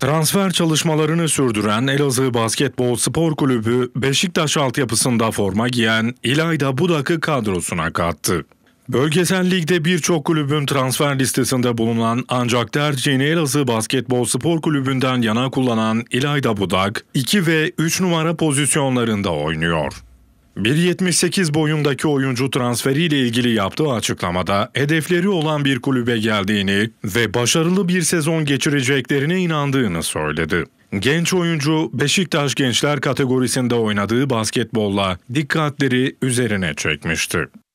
Transfer çalışmalarını sürdüren Elazığ Basketbol Spor Kulübü Beşiktaş altyapısında forma giyen İlayda Budak'ı kadrosuna kattı. Bölgesel ligde birçok kulübün transfer listesinde bulunan ancak tercihini Elazığ Basketbol Spor Kulübü'nden yana kullanan İlayda Budak 2 ve 3 numara pozisyonlarında oynuyor. 1.78 boyundaki oyuncu transferiyle ilgili yaptığı açıklamada hedefleri olan bir kulübe geldiğini ve başarılı bir sezon geçireceklerine inandığını söyledi. Genç oyuncu Beşiktaş gençler kategorisinde oynadığı basketbolla dikkatleri üzerine çekmişti.